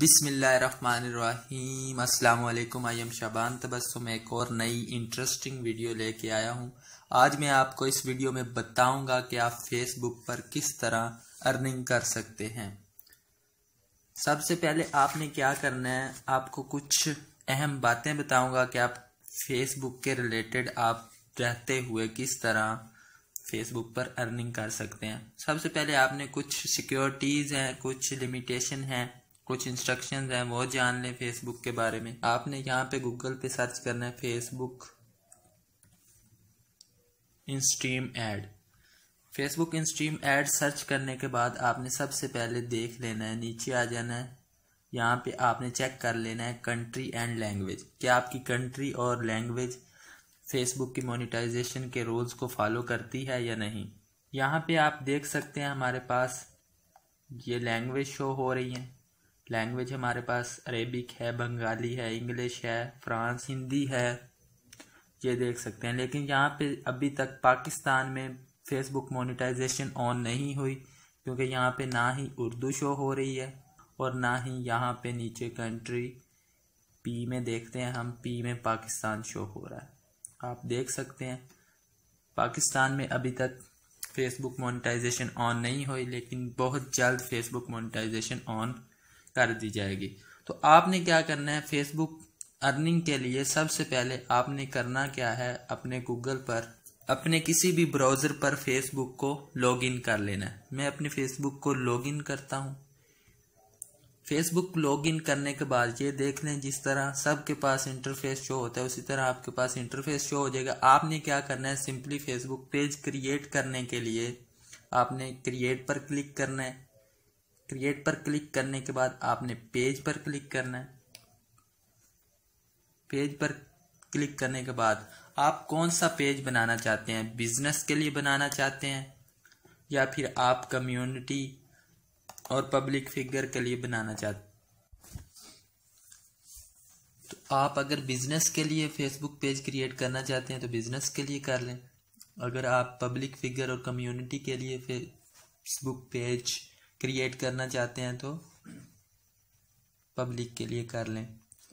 बिसमीम वालेकुम I am Shaban Tabassum एक और नई इंटरेस्टिंग वीडियो लेके आया हूँ आज मैं आपको इस वीडियो में बताऊंगा कि आप फेसबुक पर किस तरह अर्निंग कर सकते हैं सबसे पहले आपने क्या करना है आपको कुछ अहम बातें बताऊंगा कि आप फेसबुक के रिलेटेड आप रहते हुए किस तरह फेसबुक पर अर्निंग कर सकते हैं सबसे पहले आपने कुछ सिक्योरिटीज़ हैं कुछ लिमिटेशन हैं कुछ इंस्ट्रक्शंस हैं वो जान लें फेसबुक के बारे में आपने यहाँ पे गूगल पे सर्च करना है Facebook instream ad Facebook instream ad search करने के बाद आपने सबसे पहले देख लेना है नीचे आ जाना है यहाँ पे आपने चेक कर लेना है कंट्री एंड लैंग्वेज क्या आपकी कंट्री और लैंग्वेज फेसबुक की मोनिटाइजेशन के रूल्स को फॉलो करती है या नहीं यहाँ पे आप देख सकते हैं हमारे पास ये लैंग्वेज शो हो रही हैं लैंग्वेज हमारे पास अरेबिक है बंगाली है इंग्लिश है फ्रांस हिंदी है ये देख सकते हैं लेकिन यहाँ पे अभी तक पाकिस्तान में फेसबुक मोनेटाइजेशन ऑन नहीं हुई क्योंकि यहाँ पे ना ही उर्दू शो हो रही है और ना ही यहाँ पे नीचे कंट्री पी में देखते हैं हम पी में पाकिस्तान शो हो रहा है आप देख सकते हैं पाकिस्तान में अभी तक फेसबुक मोनेटाइजेशन ऑन नहीं हुई लेकिन बहुत जल्द फेसबुक मोनेटाइजेशन ऑन कर दी जाएगी तो आपने क्या करना है फेसबुक अर्निंग के लिए सबसे पहले आपने करना क्या है अपने गूगल पर अपने किसी भी ब्राउज़र पर फेसबुक को लॉगिन कर लेना है मैं अपने फेसबुक को लॉगिन करता हूँ फेसबुक लॉगिन करने के बाद ये देख लें जिस तरह सबके पास इंटरफेस शो होता है उसी तरह आपके पास इंटरफेस शो हो जाएगा आपने क्या करना है सिंपली फेसबुक पेज क्रिएट करने के लिए आपने क्रिएट पर क्लिक करना है क्रिएट पर क्लिक करने के बाद आपने पेज पर क्लिक करना है पेज पर क्लिक करने के बाद आप कौन सा पेज बनाना चाहते हैं बिजनेस के लिए बनाना चाहते हैं या फिर आप कम्युनिटी और पब्लिक फिगर के लिए बनाना चाहते तो आप अगर बिजनेस के लिए फेसबुक पेज क्रिएट करना चाहते हैं तो बिजनेस के लिए कर लें अगर आप पब्लिक फिगर और कम्युनिटी के लिए फेसबुक पेज क्रिएट करना चाहते हैं तो पब्लिक के लिए कर लें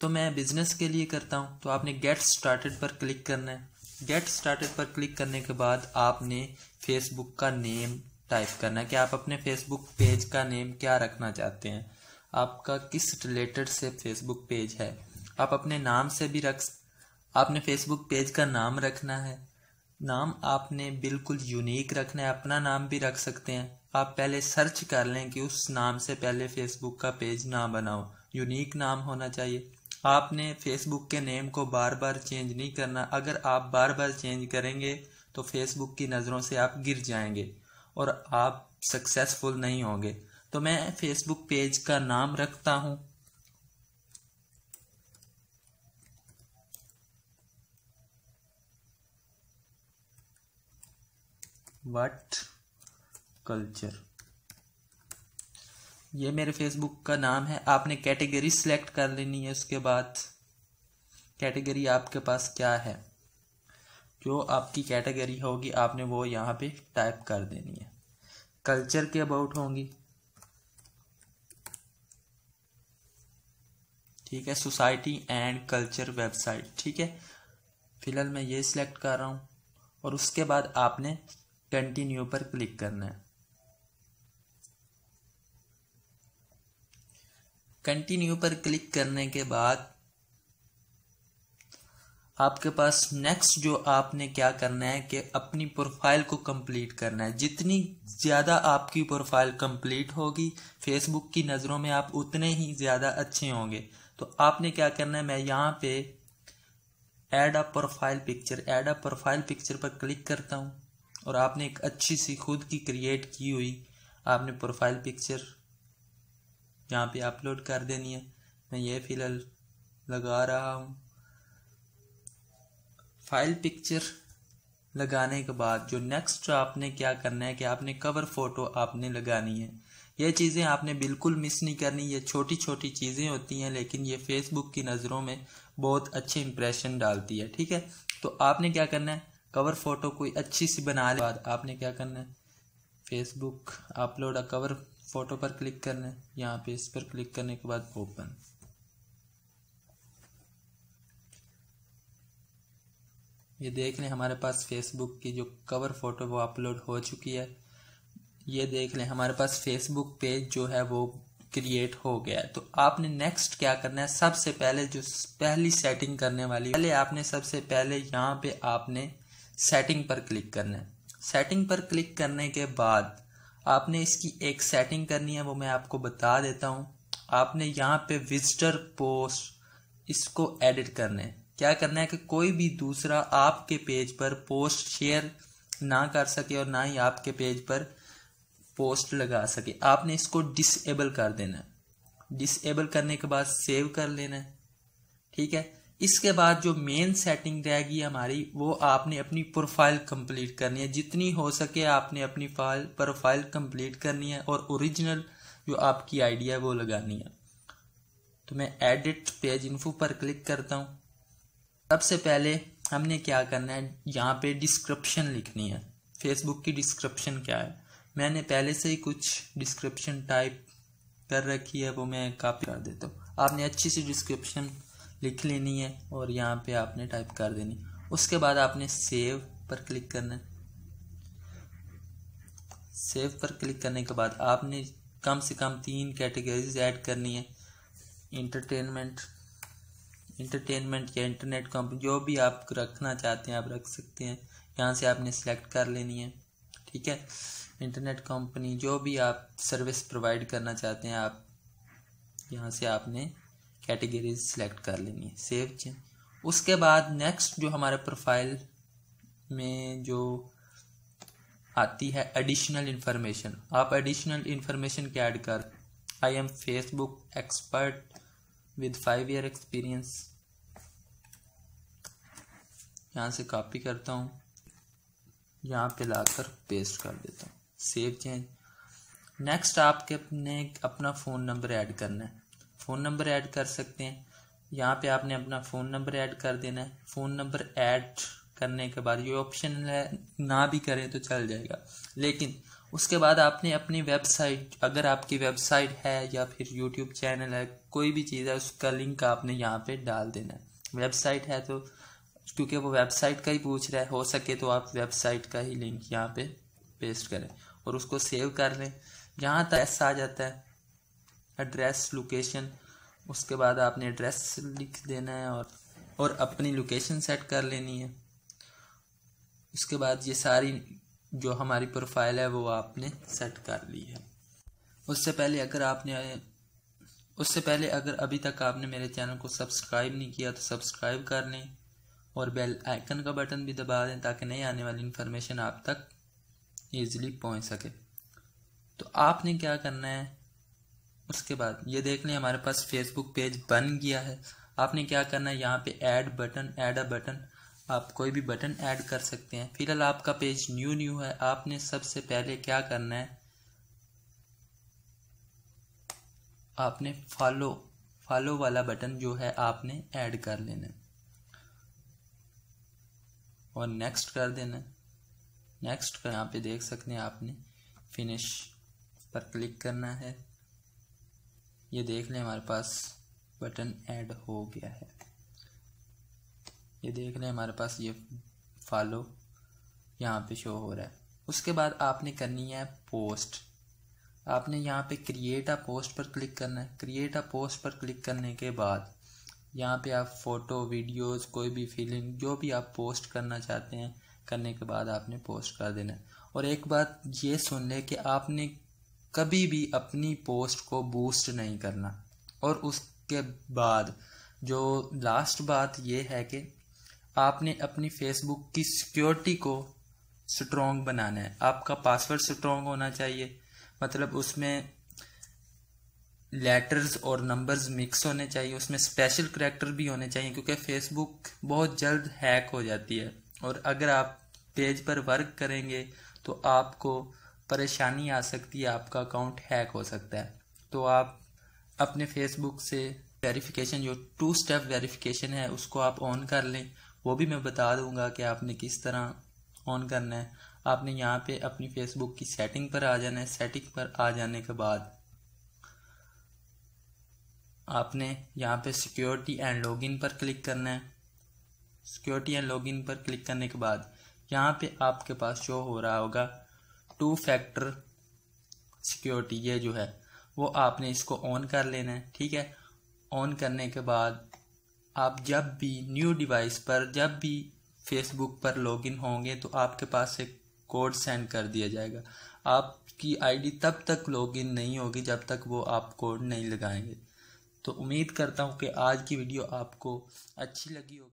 तो मैं बिज़नेस के लिए करता हूँ तो आपने गेट स्टार्टेड पर क्लिक करना है गेट स्टार्टेड पर क्लिक करने के बाद आपने फेसबुक का नेम टाइप करना है कि आप अपने फेसबुक पेज का नेम क्या रखना चाहते हैं आपका किस रिलेटेड से फेसबुक पेज है आप अपने नाम से भी रख आपने फेसबुक पेज का नाम रखना है नाम आपने बिल्कुल यूनिक रखना है अपना नाम भी रख सकते हैं आप पहले सर्च कर लें कि उस नाम से पहले फेसबुक का पेज ना बनाओ यूनिक नाम होना चाहिए आपने फेसबुक के नेम को बार बार चेंज नहीं करना अगर आप बार बार चेंज करेंगे तो फेसबुक की नज़रों से आप गिर जाएंगे और आप सक्सेसफुल नहीं होंगे तो मैं फेसबुक पेज का नाम रखता हूँ वट कल्चर ये मेरे फेसबुक का नाम है आपने कैटेगरी सिलेक्ट कर लेनी है उसके बाद कैटेगरी आपके पास क्या है जो आपकी कैटेगरी होगी आपने वो यहाँ पे टाइप कर देनी है कल्चर के अबाउट होंगी ठीक है सोसाइटी एंड कल्चर वेबसाइट ठीक है फिलहाल मैं ये सिलेक्ट कर रहा हूँ और उसके बाद आपने कंटिन्यू पर क्लिक करना है कंटिन्यू पर क्लिक करने के बाद आपके पास नेक्स्ट जो आपने क्या करना है कि अपनी प्रोफाइल को कंप्लीट करना है जितनी ज़्यादा आपकी प्रोफाइल कंप्लीट होगी फेसबुक की नज़रों में आप उतने ही ज़्यादा अच्छे होंगे तो आपने क्या करना है मैं यहाँ पे add a profile picture add a profile picture पर क्लिक करता हूँ और आपने एक अच्छी सी खुद की क्रिएट की हुई आपने प्रोफाइल पिक्चर यहाँ पे अपलोड कर देनी है मैं ये फ़िलहाल लगा रहा हूँ फाइल पिक्चर लगाने के बाद जो नेक्स्ट आपने क्या करना है कि आपने कवर फोटो आपने लगानी है ये चीज़ें आपने बिल्कुल मिस नहीं करनी ये छोटी छोटी चीज़ें होती हैं लेकिन ये फेसबुक की नज़रों में बहुत अच्छे इंप्रेशन डालती है ठीक है तो आपने क्या करना है कवर फोटो कोई अच्छी सी बना ले बाद आपने क्या करना है Facebook upload a cover photo पर क्लिक कर लें यहाँ पे इस पर क्लिक करने के बाद ओपन ये देख लें हमारे पास फेसबुक की जो कवर फ़ोटो वो अपलोड हो चुकी है ये देख लें हमारे पास फेसबुक पेज जो है वो क्रिएट हो गया तो आपने नेक्स्ट क्या करना है सबसे पहले जो पहली सेटिंग करने वाली पहले आपने सबसे पहले यहाँ पे आपने सेटिंग पर क्लिक करना है सेटिंग पर क्लिक करने के बाद आपने इसकी एक सेटिंग करनी है वो मैं आपको बता देता हूँ आपने यहाँ पे विजिटर पोस्ट इसको एडिट करना है क्या करना है कि कोई भी दूसरा आपके पेज पर पोस्ट शेयर ना कर सके और ना ही आपके पेज पर पोस्ट लगा सके आपने इसको डिसेबल कर देना है डिसेबल करने के बाद सेव कर लेना है ठीक है इसके बाद जो मेन सेटिंग रहेगी हमारी वो आपने अपनी प्रोफाइल कंप्लीट करनी है जितनी हो सके आपने अपनी फाइल प्रोफाइल कंप्लीट करनी है और ओरिजिनल जो आपकी आइडिया है वो लगानी है तो मैं एडिट पेज इन्फो पर क्लिक करता हूँ सबसे पहले हमने क्या करना है यहाँ पे डिस्क्रिप्शन लिखनी है फेसबुक की डिस्क्रिप्शन क्या है मैंने पहले से ही कुछ डिस्क्रिप्शन टाइप कर रखी है वो मैं कापी कर देता हूँ आपने अच्छी सी डिस्क्रिप्शन लिख लेनी है और यहाँ पे आपने टाइप कर देनी उसके बाद आपने सेव पर क्लिक करना है सेव पर क्लिक करने के बाद आपने कम से कम तीन कैटेगरीज ऐड करनी है इंटरटेनमेंट इंटरटेनमेंट या इंटरनेट कंपनी जो भी आप रखना चाहते हैं आप रख सकते हैं यहाँ से आपने सेलेक्ट कर लेनी है ठीक है इंटरनेट कंपनी जो भी आप सर्विस प्रोवाइड करना चाहते हैं आप यहाँ से आपने कैटेगरीज सेलेक्ट कर लेनी है सेव चेंज उसके बाद नेक्स्ट जो हमारे प्रोफाइल में जो आती है एडिशनल इंफॉर्मेशन आप एडिशनल इंफॉर्मेशन क्या ऐड कर I am Facebook expert with five year experience यहाँ से कॉपी करता हूँ यहाँ पे लाकर पेस्ट कर देता हूँ सेव चेंज नेक्स्ट आपके अपने अपना फ़ोन नंबर ऐड करना है फ़ोन नंबर ऐड कर सकते हैं यहाँ पे आपने अपना फ़ोन नंबर ऐड कर देना है फ़ोन नंबर ऐड करने के बाद ये ऑप्शन है ना भी करें तो चल जाएगा लेकिन उसके बाद आपने अपनी वेबसाइट अगर आपकी वेबसाइट है या फिर यूट्यूब चैनल है कोई भी चीज़ है उसका लिंक आपने यहाँ पे डाल देना है वेबसाइट है तो क्योंकि वो वेबसाइट का ही पूछ रहा है हो सके तो आप वेबसाइट का ही लिंक यहाँ पे पेस्ट करें और उसको सेव कर लें यहाँ तक ऐसा आ जाता है एड्रेस लोकेशन उसके बाद आपने एड्रेस लिख देना है और और अपनी लोकेशन सेट कर लेनी है उसके बाद ये सारी जो हमारी प्रोफाइल है वो आपने सेट कर ली है उससे पहले अगर आपने उससे पहले अगर अभी तक आपने मेरे चैनल को सब्सक्राइब नहीं किया तो सब्सक्राइब कर लें और बेल आइकन का बटन भी दबा दें ताकि नई आने वाली इन्फॉर्मेशन आप तक ईजिली पहुँच सके तो आपने क्या करना है उसके बाद ये देख लें हमारे पास फेसबुक पेज बन गया है आपने क्या करना है यहाँ पे add button add a button आप कोई भी बटन ऐड कर सकते हैं फिलहाल आपका पेज न्यू न्यू है आपने सबसे पहले क्या करना है आपने फॉलो फॉलो वाला बटन जो है आपने ऐड कर लेना है और नेक्स्ट कर देना है नेक्स्ट यहाँ पे देख सकते हैं आपने फिनिश पर क्लिक करना है ये देख लें हमारे पास बटन ऐड हो गया है ये देख लें हमारे पास ये फॉलो यहाँ पे शो हो रहा है उसके बाद आपने करनी है पोस्ट आपने यहाँ पे क्रिएट आ पोस्ट पर क्लिक करना है क्रिएट आ पोस्ट पर क्लिक करने के बाद यहाँ पे आप फ़ोटो वीडियोस कोई भी फीलिंग जो भी आप पोस्ट करना चाहते हैं करने के बाद आपने पोस्ट कर देना है और एक बात ये सुन लें कि आपने कभी भी अपनी पोस्ट को बूस्ट नहीं करना और उसके बाद जो लास्ट बात यह है कि आपने अपनी फेसबुक की सिक्योरिटी को स्ट्रॉन्ग बनाना है आपका पासवर्ड स्ट्रॉन्ग होना चाहिए मतलब उसमें लेटर्स और नंबर्स मिक्स होने चाहिए उसमें स्पेशल करेक्टर भी होने चाहिए क्योंकि फेसबुक बहुत जल्द हैक हो जाती है और अगर आप पेज पर वर्क करेंगे तो आपको परेशानी आ सकती है आपका अकाउंट हैक हो सकता है तो आप अपने फेसबुक से वेरिफिकेशन जो टू स्टेप वेरिफिकेशन है उसको आप ऑन कर लें वो भी मैं बता दूंगा कि आपने किस तरह ऑन करना है आपने यहाँ पे अपनी फेसबुक की सेटिंग पर आ जाना है सेटिंग पर आ जाने के बाद आपने यहाँ पे सिक्योरिटी एंड लॉगिन पर क्लिक करना है सिक्योरिटी एंड लॉगिन पर क्लिक करने के बाद यहाँ पे आपके पास शो हो रहा होगा टू फैक्टर सिक्योरिटी ये जो है वो आपने इसको ऑन कर लेना है ठीक है ऑन करने के बाद आप जब भी न्यू डिवाइस पर जब भी फेसबुक पर लॉगिन होंगे तो आपके पास एक कोड सेंड कर दिया जाएगा आपकी आईडी तब तक लॉगिन नहीं होगी जब तक वो आप कोड नहीं लगाएंगे तो उम्मीद करता हूँ कि आज की वीडियो आपको अच्छी लगी होगी